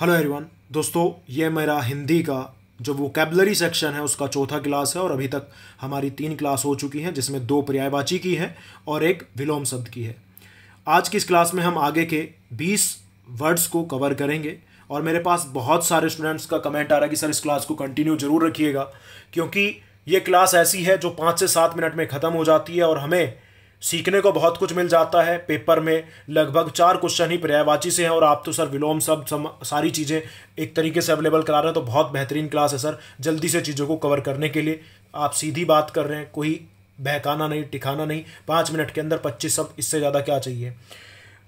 hello everyone दोस्तों ये मेरा हिंदी का जो वोकेबलरी सेक्शन है उसका चौथा क्लास है और अभी तक हमारी तीन क्लास हो चुकी हैं जिसमें दो पर्यायवाची की है और एक विलोम शब्द की है आज की इस क्लास में हम आगे के 20 वर्ड्स को कवर करेंगे और मेरे पास बहुत सारे स्टूडेंट्स का कमेंट आ रहा है कि सर इस क्लास को कंटिन्यू जरूर रखिएगा क्योंकि ये क्लास ऐसी है जो पाँच से सात मिनट में ख़त्म हो जाती है और हमें सीखने को बहुत कुछ मिल जाता है पेपर में लगभग चार क्वेश्चन ही पर्यायवाची से हैं और आप तो सर विलोम सब सम, सारी चीज़ें एक तरीके से अवेलेबल करा रहे हैं तो बहुत बेहतरीन क्लास है सर जल्दी से चीज़ों को कवर करने के लिए आप सीधी बात कर रहे हैं कोई बहकाना नहीं टिकाना नहीं पाँच मिनट के अंदर पच्चीस सब इससे ज़्यादा क्या चाहिए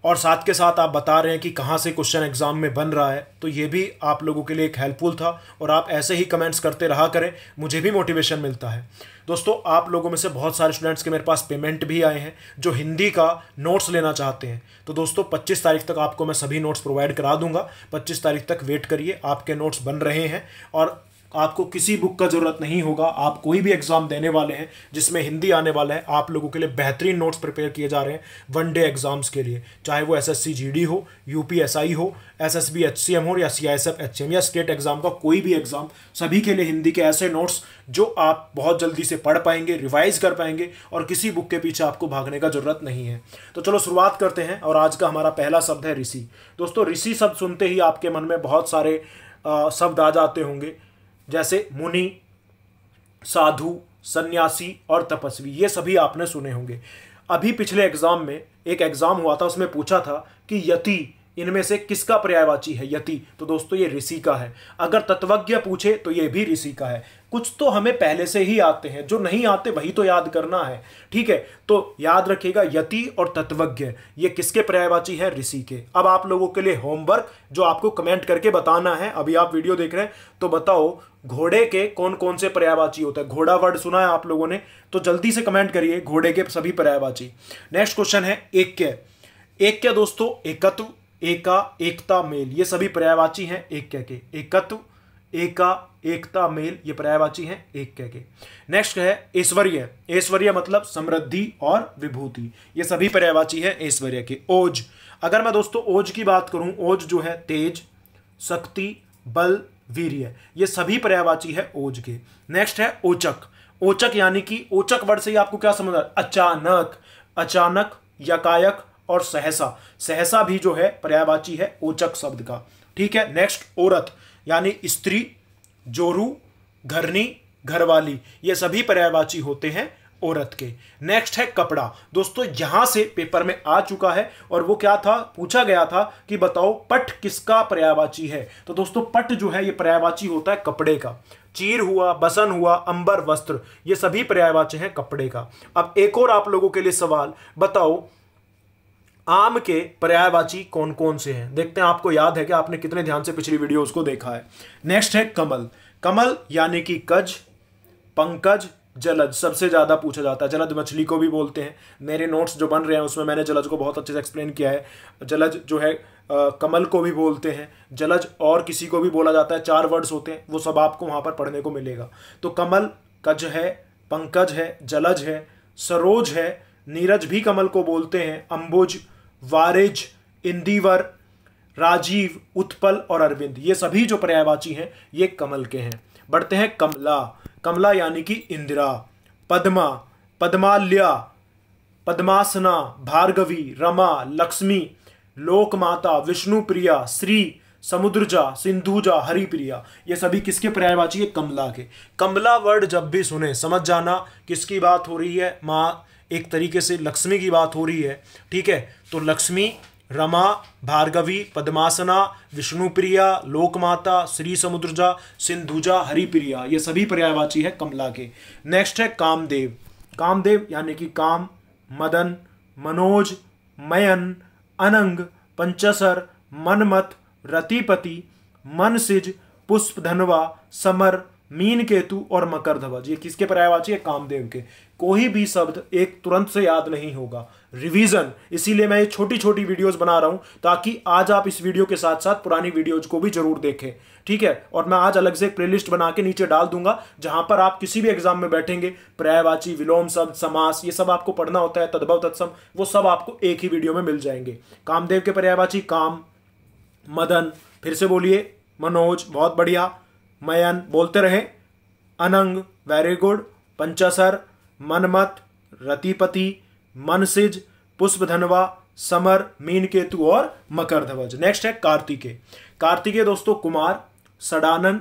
और साथ के साथ आप बता रहे हैं कि कहाँ से क्वेश्चन एग्जाम में बन रहा है तो ये भी आप लोगों के लिए एक हेल्पफुल था और आप ऐसे ही कमेंट्स करते रहा करें मुझे भी मोटिवेशन मिलता है दोस्तों आप लोगों में से बहुत सारे स्टूडेंट्स के मेरे पास पेमेंट भी आए हैं जो हिंदी का नोट्स लेना चाहते हैं तो दोस्तों पच्चीस तारीख तक आपको मैं सभी नोट्स प्रोवाइड करा दूंगा पच्चीस तारीख तक वेट करिए आपके नोट्स बन रहे हैं और आपको किसी बुक का ज़रूरत नहीं होगा आप कोई भी एग्ज़ाम देने वाले हैं जिसमें हिंदी आने वाला है आप लोगों के लिए बेहतरीन नोट्स प्रिपेयर किए जा रहे हैं वन डे एग्ज़ाम्स के लिए चाहे वो एसएससी जीडी हो यूपीएसआई हो एसएसबी एचसीएम हो या सीआईएसएफ एचसीएम या स्टेट एग्ज़ाम का कोई भी एग्ज़ाम सभी के लिए हिंदी के ऐसे नोट्स जो आप बहुत जल्दी से पढ़ पाएंगे रिवाइज कर पाएंगे और किसी बुक के पीछे आपको भागने का ज़रूरत नहीं है तो चलो शुरुआत करते हैं और आज का हमारा पहला शब्द है ऋषि दोस्तों ऋषि शब्द सुनते ही आपके मन में बहुत सारे शब्द आ जाते होंगे जैसे मुनि साधु सन्यासी और तपस्वी ये सभी आपने सुने होंगे अभी पिछले एग्ज़ाम में एक एग्ज़ाम हुआ था उसमें पूछा था कि यति इनमें से किसका पर्यायवाची है यति तो दोस्तों ये ऋषि का है अगर तत्वज्ञ पूछे तो ये भी ऋषि का है कुछ तो हमें पहले से ही आते हैं जो नहीं आते वही तो याद करना है ठीक है तो याद रखिएगा यति और तत्वज्ञ ये किसके पर्यायवाची है ऋषि के अब आप लोगों के लिए होमवर्क जो आपको कमेंट करके बताना है अभी आप वीडियो देख रहे हैं तो बताओ घोड़े के कौन कौन से पर्यायवाची होता है घोड़ा वर्ड सुना है आप लोगों ने तो जल्दी से कमेंट करिए घोड़े के सभी पर्यायवाची नेक्स्ट क्वेश्चन है एक के एक क्या दोस्तों एकत्व एका एकता मेल ये सभी पर्यायवाची हैं एक कह के एकत्व एका एकता मेल ये पर्यायवाची हैं एक कह के नेक्स्ट है ऐश्वर्य ऐश्वर्य मतलब समृद्धि और विभूति ये सभी पर्यायवाची है ऐश्वर्य के ओज अगर मैं दोस्तों ओज की बात करूं ओज जो है तेज शक्ति बल वीर्य ये सभी पर्यायवाची है ओज के नेक्स्ट है ओचक ओचक यानी कि ओचक वर्ड से ही आपको क्या समझ आ अचानक अचानक यकायक और सहसा सहसा भी जो है पर्यायवाची है ओचक शब्द का ठीक है नेक्स्ट औरत यानी स्त्री जोरू घरनी घरवाली ये सभी पर्यायवाची होते हैं औरत के नेक्स्ट है कपड़ा दोस्तों यहां से पेपर में आ चुका है और वो क्या था पूछा गया था कि बताओ पट किसका पर्यायवाची है तो दोस्तों पट जो है ये पर्यायवाची होता है कपड़े का चीर हुआ बसन हुआ अंबर वस्त्र ये सभी पर्यायवाची हैं कपड़े का अब एक और आप लोगों के लिए सवाल बताओ आम के पर्यायवाची कौन कौन से हैं देखते हैं आपको याद है कि आपने कितने ध्यान से पिछली वीडियो उसको देखा है नेक्स्ट है कमल कमल यानी कि कज पंकज जलज सबसे ज़्यादा पूछा जाता है जलज मछली को भी बोलते हैं मेरे नोट्स जो बन रहे हैं उसमें मैंने जलज को बहुत अच्छे से एक्सप्लेन किया है जलज जो है आ, कमल को भी बोलते हैं जलज और किसी को भी बोला जाता है चार वर्ड्स होते हैं वो सब आपको वहां पर पढ़ने को मिलेगा तो कमल कज है पंकज है जलज है सरोज है नीरज भी कमल को बोलते हैं अंबुज वारिज इंदिवर राजीव उत्पल और अरविंद ये सभी जो पर्यायवाची हैं ये कमल के हैं बढ़ते हैं कमला कमला यानी कि इंदिरा पद्मा पद्माल्या पद्मासना भार्गवी रमा लक्ष्मी लोकमाता विष्णु प्रिया श्री समुद्रजा सिंधुजा हरिप्रिया ये सभी किसके पर्यायवाची है कमला के कमला वर्ड जब भी सुने समझ जाना किसकी बात हो रही है माँ एक तरीके से लक्ष्मी की बात हो रही है ठीक है तो लक्ष्मी रमा भार्गवी पद्मासना विष्णुप्रिया लोकमाता श्री समुद्रजा सिंधुजा हरिप्रिया ये सभी पर्यायवाची है कमला के नेक्स्ट है कामदेव कामदेव यानी कि काम मदन मनोज मयन अनंग पंचसर मनमत रतिपति मनसिज धनवा समर मीन केतु और मकर ध्वज ये किसके पर्यायवाची है कामदेव के कोई भी शब्द एक तुरंत से याद नहीं होगा रिवीजन इसीलिए मैं ये छोटी छोटी वीडियोस बना रहा हूं ताकि आज आप इस वीडियो के साथ साथ पुरानी वीडियोज को भी जरूर देखें ठीक है और मैं आज अलग से एक प्लेलिस्ट बना के नीचे डाल दूंगा जहां पर आप किसी भी एग्जाम में बैठेंगे पर्यायवाची विलोम शब्द समास ये सब आपको पढ़ना होता है तद्भव तत्सम वो सब आपको एक ही वीडियो में मिल जाएंगे कामदेव के पर्यायवाची काम मदन फिर से बोलिए मनोज बहुत बढ़िया मयन बोलते रहे अनंग वेरी गुड पंचासर मनमत रतिपति मनसिज धनवा समर मीन केतु और मकर ध्वज नेक्स्ट है कार्तिकेय कार्तिकेय दोस्तों कुमार सडानन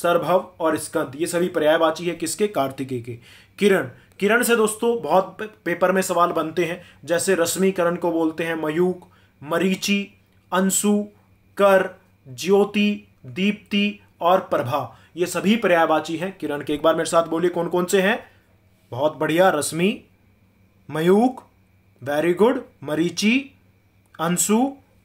सरभव और स्कंद ये सभी पर्यायवाची है किसके कार्तिकेय के किरण किरण से दोस्तों बहुत पेपर में सवाल बनते हैं जैसे रश्मिकरण को बोलते हैं मयूक मरीची अंशु कर ज्योति दीप्ति और प्रभा ये सभी पर्यायवाची हैं किरण के एक बार मेरे साथ बोलिए कौन कौन से हैं बहुत बढ़िया रश्मि मयूक वेरी गुड मरीची अंशु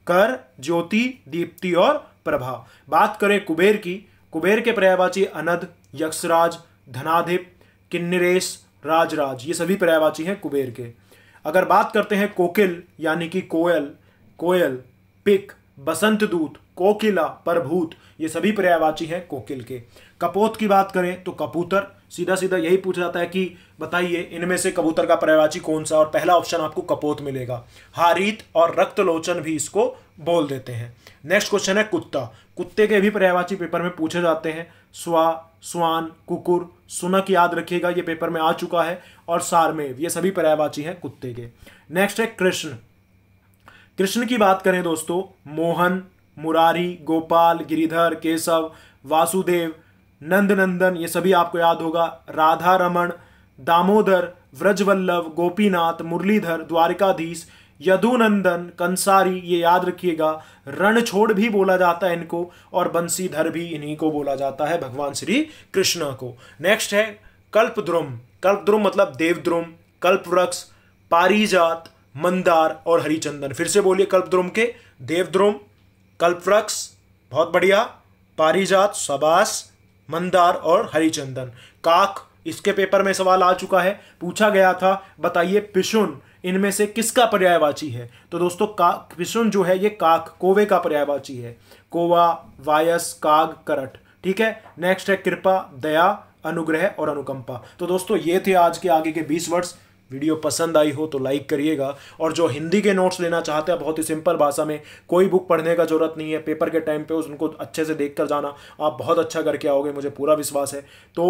कर ज्योति दीप्ति और प्रभा बात करें कुबेर की कुबेर के पर्यायवाची अनद यक्षराज धनाधिप किन्नरेश राजराज ये सभी पर्यायवाची हैं कुबेर के अगर बात करते हैं कोकिल यानी कि कोयल कोयल पिक बसंत दूत कोकिला परभूत ये सभी पर्यायवाची हैं कोकिल के कपोत की बात करें तो कबूतर सीधा सीधा यही पूछा जाता है कि बताइए इनमें से कबूतर का पर्यायवाची कौन सा और पहला ऑप्शन आपको कपोत मिलेगा हारीत और रक्तलोचन भी इसको बोल देते हैं नेक्स्ट क्वेश्चन है कुत्ता कुत्ते के भी पर्यायवाची पेपर में पूछे जाते हैं स्वा स्वान कुकुर सुनक याद रखिएगा ये पेपर में आ चुका है और सारमेव ये सभी पर्यायवाची हैं कुत्ते के नेक्स्ट है कृष्ण कृष्ण की बात करें दोस्तों मोहन मुरारी गोपाल गिरिधर केशव वासुदेव नंदनंदन ये सभी आपको याद होगा राधा रमन दामोदर व्रजवल्लभ गोपीनाथ मुरलीधर द्वारिकाधीश यदुनंदन कंसारी ये याद रखिएगा रणछोड़ भी बोला जाता है इनको और बंसीधर भी इन्हीं को बोला जाता है भगवान श्री कृष्ण को नेक्स्ट है कल्पद्रुम कल्पद्रुम मतलब देवद्रुम कल्पवृक्ष पारिजात मंदार और हरिचंदन फिर से बोलिए कल्पद्रुम के देवद्रुम कल्पवृक्ष बहुत बढ़िया पारिजात सबास मंदार और हरिचंदन काक इसके पेपर में सवाल आ चुका है पूछा गया था बताइए पिशुन इनमें से किसका पर्यायवाची है तो दोस्तों काक पिशुन जो है ये काक कोवे का पर्यायवाची है कोवा वायस काग करट ठीक है नेक्स्ट है कृपा दया अनुग्रह और अनुकंपा तो दोस्तों ये थे आज के आगे के बीस वर्ड्स वीडियो पसंद आई हो तो लाइक करिएगा और जो हिंदी के नोट्स लेना चाहते हैं बहुत ही सिंपल भाषा में कोई बुक पढ़ने का ज़रूरत नहीं है पेपर के टाइम पे उनको अच्छे से देख कर जाना आप बहुत अच्छा करके आओगे मुझे पूरा विश्वास है तो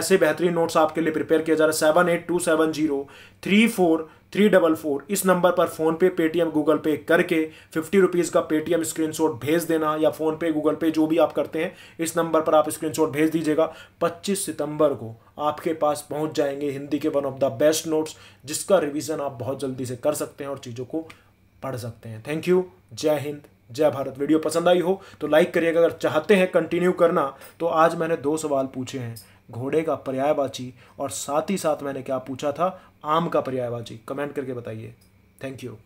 ऐसे बेहतरीन नोट्स आपके लिए प्रिपेयर किया जा रहा है seven eight two seven zero three four three double four इस नंबर पर फ़ोनपे पेटीएम गूगल पे करके फिफ्टी रुपीज़ का पेटीएम स्क्रीनशॉट भेज देना या फ़ोनपे गूगल पे जो भी आप करते हैं इस नंबर पर आप स्क्रीनशॉट भेज दीजिएगा 25 सितंबर को आपके पास पहुंच जाएंगे हिंदी के one of the best notes जिसका रिविज़न आप बहुत जल्दी से कर सकते हैं और चीज़ों को पढ़ सकते हैं थैंक यू जय हिंद जय भारत वीडियो पसंद आई हो तो लाइक करिएगा अगर चाहते हैं कंटिन्यू करना तो आज मैंने दो सवाल पूछे हैं घोड़े का पर्यायवाची और साथ ही साथ मैंने क्या पूछा था आम का पर्यायवाची कमेंट करके बताइए थैंक यू